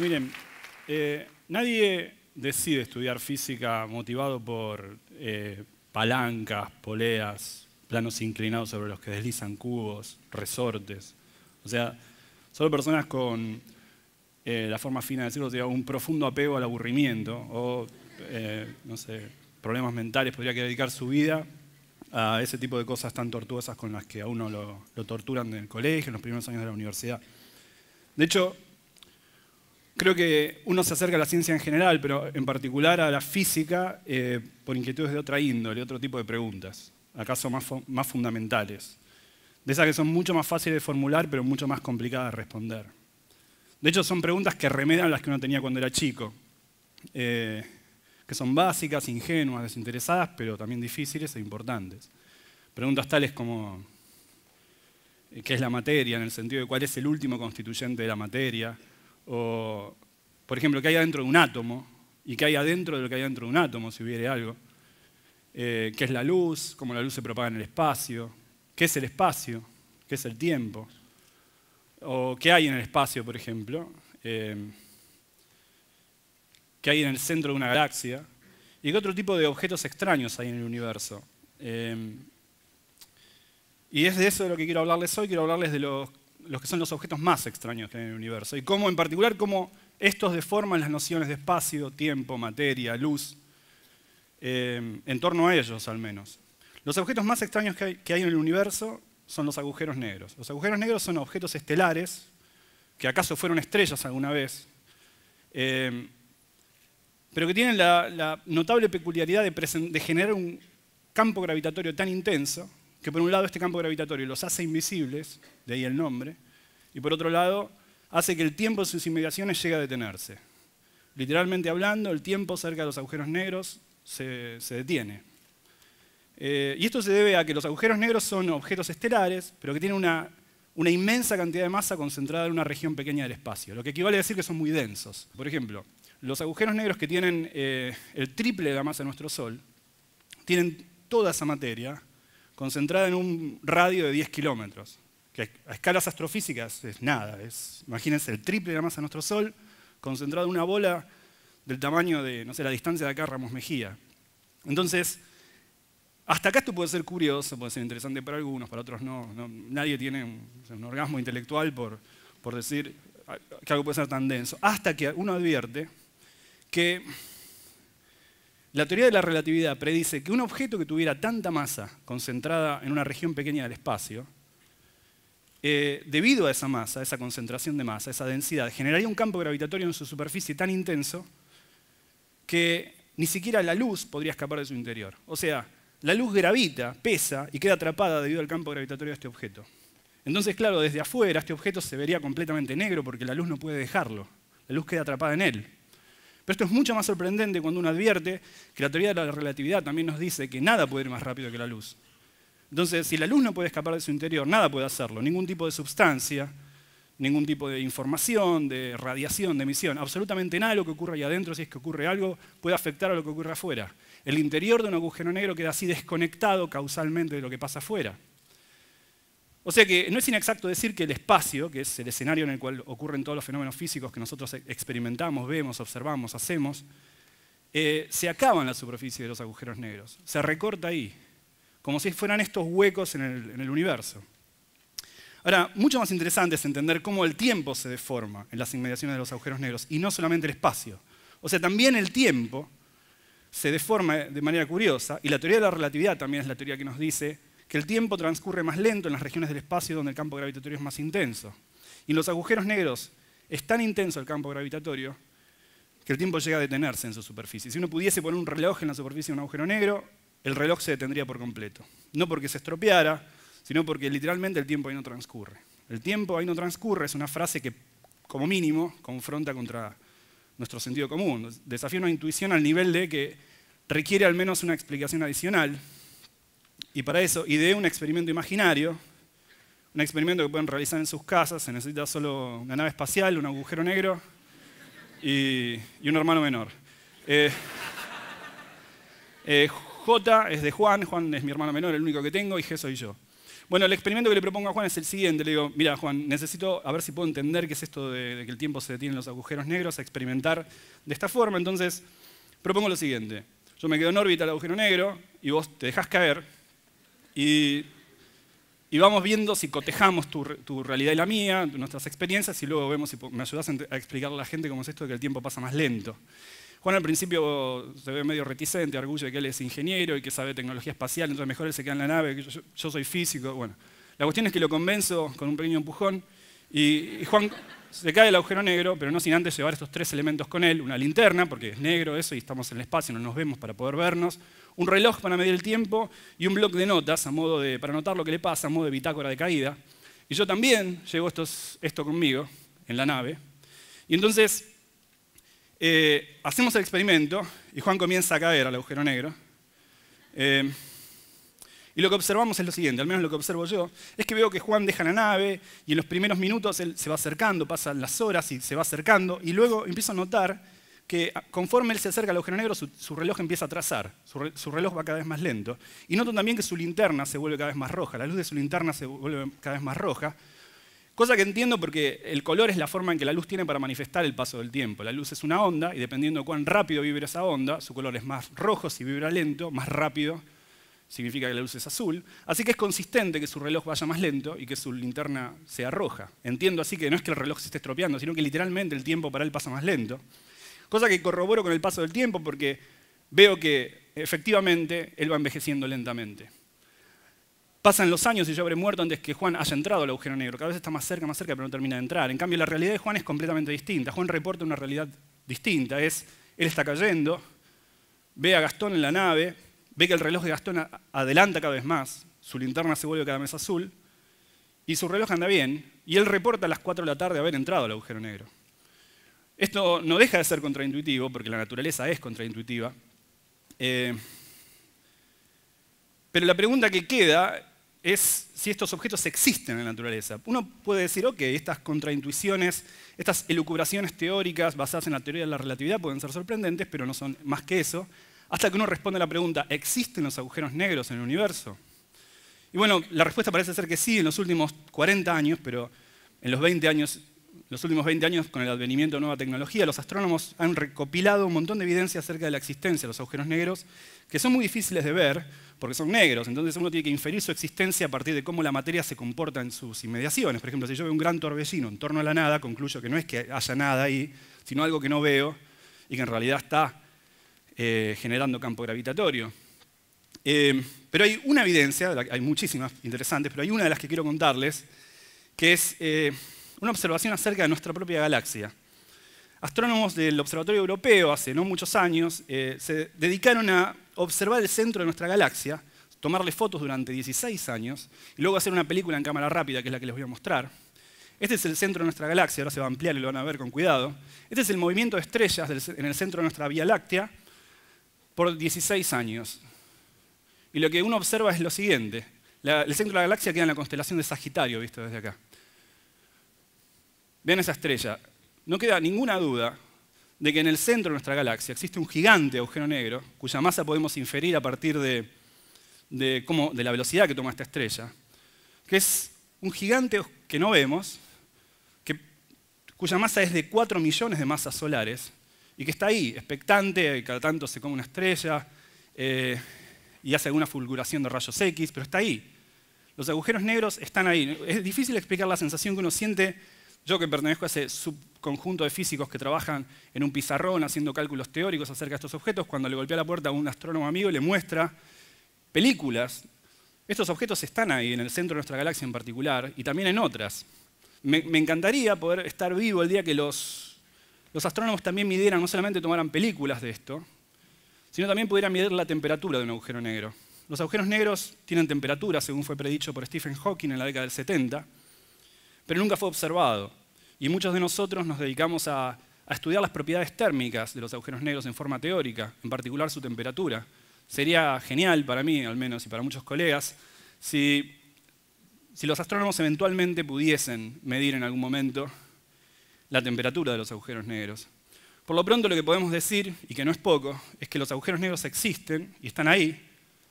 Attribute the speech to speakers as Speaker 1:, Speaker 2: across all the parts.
Speaker 1: miren, eh, nadie decide estudiar física motivado por eh, palancas, poleas, planos inclinados sobre los que deslizan cubos, resortes. O sea, solo personas con eh, la forma fina de decirlo, un profundo apego al aburrimiento o, no sé, problemas mentales, podría dedicar su vida a ese tipo de cosas tan tortuosas con las que a uno lo, lo torturan en el colegio, en los primeros años de la universidad. De hecho, Creo que uno se acerca a la ciencia en general, pero en particular a la física eh, por inquietudes de otra índole, otro tipo de preguntas, acaso más, más fundamentales, de esas que son mucho más fáciles de formular, pero mucho más complicadas de responder. De hecho, son preguntas que remedan las que uno tenía cuando era chico, eh, que son básicas, ingenuas, desinteresadas, pero también difíciles e importantes. Preguntas tales como, eh, ¿qué es la materia? En el sentido de cuál es el último constituyente de la materia, o por ejemplo, ¿qué hay adentro de un átomo, y qué hay adentro de lo que hay dentro de un átomo, si hubiere algo, eh, qué es la luz, cómo la luz se propaga en el espacio, qué es el espacio, qué es el tiempo, o qué hay en el espacio, por ejemplo, eh, qué hay en el centro de una galaxia, y qué otro tipo de objetos extraños hay en el universo. Eh, y es de eso de lo que quiero hablarles hoy, quiero hablarles de los los que son los objetos más extraños que hay en el universo, y cómo en particular cómo estos deforman las nociones de espacio, tiempo, materia, luz, eh, en torno a ellos al menos. Los objetos más extraños que hay, en el universo son los agujeros negros. Los agujeros negros son objetos estelares, que acaso fueron estrellas alguna vez, eh, pero que tienen la, notable peculiaridad de generar un campo gravitatorio tan intenso que por un lado este campo gravitatorio los hace invisibles, de ahí el nombre, y por otro lado hace que el tiempo de sus inmediaciones llegue a detenerse. Literalmente hablando, el tiempo cerca de los agujeros negros se, detiene. Eh, y esto se debe a que los agujeros negros son objetos estelares, pero que tienen una, inmensa cantidad de masa concentrada en una región pequeña del espacio, lo que equivale a decir que son muy densos. Por ejemplo, los agujeros negros que tienen eh, el triple de la masa de nuestro Sol, tienen toda esa materia concentrada en un radio de 10 kilómetros, que a escalas astrofísicas es nada, es, imagínense, el triple de la masa de nuestro Sol, concentrada en una bola del tamaño de, no sé, la distancia de acá Ramos Mejía. Entonces, hasta acá esto puede ser curioso, puede ser interesante para algunos, para otros no. nadie tiene un, orgasmo intelectual por, por decir que algo puede ser tan denso. Hasta que uno advierte que la teoría de la relatividad predice que un objeto que tuviera tanta masa concentrada en una región pequeña del espacio, eh, debido a esa masa, esa concentración de masa, esa densidad, generaría un campo gravitatorio en su superficie tan intenso que ni siquiera la luz podría escapar de su interior. O sea, la luz gravita, pesa y queda atrapada debido al campo gravitatorio de este objeto. Entonces, claro, desde afuera este objeto se vería completamente negro porque la luz no puede dejarlo. La luz queda atrapada en él. Pero esto es mucho más sorprendente cuando uno advierte que la teoría de la relatividad también nos dice que nada puede ir más rápido que la luz. Entonces, si la luz no puede escapar de su interior, nada puede hacerlo, ningún tipo de sustancia, ningún tipo de información, de radiación, de emisión, absolutamente nada de lo que ocurre ahí adentro, si es que ocurre algo, puede afectar a lo que ocurre afuera. El interior de un agujero negro queda así desconectado causalmente de lo que pasa afuera. O sea que no es inexacto decir que el espacio, que es el escenario en el cual ocurren todos los fenómenos físicos que nosotros e-, experimentamos, vemos, observamos, hacemos, eh, se acaba en la superficie de los agujeros negros, se recorta ahí, como si fueran estos huecos en el universo. Ahora, mucho más interesante es entender cómo el tiempo se deforma en las inmediaciones de los agujeros negros y no solamente el espacio. O sea, también el tiempo se deforma de manera curiosa y la teoría de la relatividad también es la teoría que nos dice que el tiempo transcurre más lento en las regiones del espacio donde el campo gravitatorio es más intenso. Y en los agujeros negros es tan intenso el campo gravitatorio que el tiempo llega a detenerse en su superficie. Si uno pudiese poner un reloj en la superficie de un agujero negro, el reloj se detendría por completo. No porque se estropeara, sino porque literalmente el tiempo ahí no transcurre. El tiempo ahí no transcurre es una frase que, como mínimo, confronta contra nuestro sentido común. Desafía una intuición al nivel de que requiere al menos una explicación adicional y para eso ideé un experimento imaginario, un experimento que pueden realizar en sus casas. Se necesita solo una nave espacial, un agujero negro y, un hermano menor. Eh, eh, J es de Juan, Juan es mi hermano menor, el único que tengo, y G soy yo. Bueno, el experimento que le propongo a Juan es el siguiente. Le digo, mira Juan, necesito a ver si puedo entender qué es esto de, que el tiempo se detiene en los agujeros negros, a experimentar de esta forma. Entonces, propongo lo siguiente. Yo me quedo en órbita el agujero negro y vos te dejas caer y, vamos viendo si cotejamos tu, realidad y la mía, nuestras experiencias, y luego vemos si me ayudas a explicarle a la gente cómo es esto de que el tiempo pasa más lento. Juan al principio se ve medio reticente, orgullo de que él es ingeniero y que sabe tecnología espacial, entonces mejor él se queda en la nave, que yo, soy físico. Bueno, la cuestión es que lo convenzo con un pequeño empujón y, Juan se cae el agujero negro, pero no sin antes llevar estos tres elementos con él, una linterna, porque es negro eso y estamos en el espacio, no nos vemos para poder vernos, un reloj para medir el tiempo y un bloc de notas a modo de, para notar lo que le pasa, a modo de bitácora de caída. Y yo también llevo esto conmigo en la nave. Y entonces eh, hacemos el experimento y Juan comienza a caer al agujero negro. Eh, y lo que observamos es lo siguiente, al menos lo que observo yo, es que veo que Juan deja la nave y en los primeros minutos él se va acercando, pasan las horas y se va acercando y luego empiezo a notar que conforme él se acerca al agujero negro, su, su reloj empieza a trazar, su, su, reloj va cada vez más lento. Y noto también que su linterna se vuelve cada vez más roja, la luz de su linterna se vuelve cada vez más roja, cosa que entiendo porque el color es la forma en que la luz tiene para manifestar el paso del tiempo. La luz es una onda y dependiendo de cuán rápido vibra esa onda, su color es más rojo si vibra lento, más rápido significa que la luz es azul, así que es consistente que su reloj vaya más lento y que su linterna sea roja. Entiendo así que no es que el reloj se esté estropeando, sino que literalmente el tiempo para él pasa más lento. Cosa que corroboro con el paso del tiempo porque veo que efectivamente él va envejeciendo lentamente. Pasan los años y yo habré muerto antes que Juan haya entrado al agujero negro. Cada vez está más cerca, más cerca, pero no termina de entrar. En cambio, la realidad de Juan es completamente distinta. Juan reporta una realidad distinta. Es, él está cayendo, ve a Gastón en la nave, ve que el reloj de Gastón adelanta cada vez más, su linterna se vuelve cada vez azul, y su reloj anda bien, y él reporta a las 4 de la tarde haber entrado al agujero negro. Esto no deja de ser contraintuitivo, porque la naturaleza es contraintuitiva. Eh, pero la pregunta que queda es si estos objetos existen en la naturaleza. Uno puede decir, ok, estas contraintuiciones, estas elucubraciones teóricas basadas en la teoría de la relatividad pueden ser sorprendentes, pero no son más que eso, hasta que uno responde a la pregunta, ¿existen los agujeros negros en el universo? Y bueno, la respuesta parece ser que sí en los últimos 40 años, pero en los 20 años los últimos 20 años, con el advenimiento de nueva tecnología, los astrónomos han recopilado un montón de evidencia acerca de la existencia de los agujeros negros, que son muy difíciles de ver porque son negros. Entonces uno tiene que inferir su existencia a partir de cómo la materia se comporta en sus inmediaciones. Por ejemplo, si yo veo un gran torbellino en torno a la nada, concluyo que no es que haya nada ahí, sino algo que no veo y que en realidad está eh, generando campo gravitatorio. Eh, pero hay una evidencia, hay muchísimas interesantes, pero hay una de las que quiero contarles, que es eh, una observación acerca de nuestra propia galaxia. Astrónomos del Observatorio Europeo, hace no muchos años, eh, se dedicaron a observar el centro de nuestra galaxia, tomarle fotos durante 16 años y luego hacer una película en cámara rápida, que es la que les voy a mostrar. Este es el centro de nuestra galaxia, ahora se va a ampliar y lo van a ver con cuidado. Este es el movimiento de estrellas en el centro de nuestra Vía Láctea por 16 años. Y lo que uno observa es lo siguiente. el centro de la galaxia queda en la constelación de Sagitario, visto desde acá. Vean esa estrella. No queda ninguna duda de que en el centro de nuestra galaxia existe un gigante agujero negro cuya masa podemos inferir a partir de, de, de la velocidad que toma esta estrella, que es un gigante que no vemos, que, cuya masa es de 4 millones de masas solares y que está ahí, expectante, cada tanto se come una estrella eh, y hace alguna fulguración de rayos X, pero está ahí. Los agujeros negros están ahí. Es difícil explicar la sensación que uno siente yo que pertenezco a ese subconjunto de físicos que trabajan en un pizarrón haciendo cálculos teóricos acerca de estos objetos, cuando le golpea la puerta a un astrónomo amigo y le muestra películas, estos objetos están ahí, en el centro de nuestra galaxia en particular, y también en otras. Me, encantaría poder estar vivo el día que los, los astrónomos también midieran, no solamente tomaran películas de esto, sino también pudieran medir la temperatura de un agujero negro. Los agujeros negros tienen temperatura, según fue predicho por Stephen Hawking en la década del 70, pero nunca fue observado. Y muchos de nosotros nos dedicamos a, estudiar las propiedades térmicas de los agujeros negros en forma teórica, en particular su temperatura. Sería genial para mí, al menos, y para muchos colegas, si los astrónomos eventualmente pudiesen medir en algún momento la temperatura de los agujeros negros. Por lo pronto lo que podemos decir, y que no es poco, es que los agujeros negros existen y están ahí,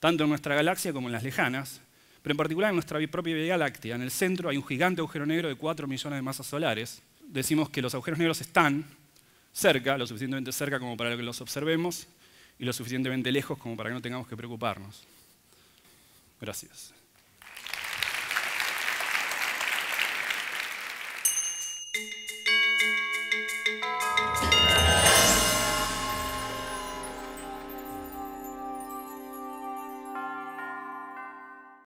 Speaker 1: tanto en nuestra galaxia como en las lejanas, pero en particular en nuestra propia Vía Láctea, en el centro hay un gigante agujero negro de 4 millones de masas solares. Decimos que los agujeros negros están cerca, lo suficientemente cerca como para que los observemos y lo suficientemente lejos como para que no tengamos que preocuparnos. Gracias.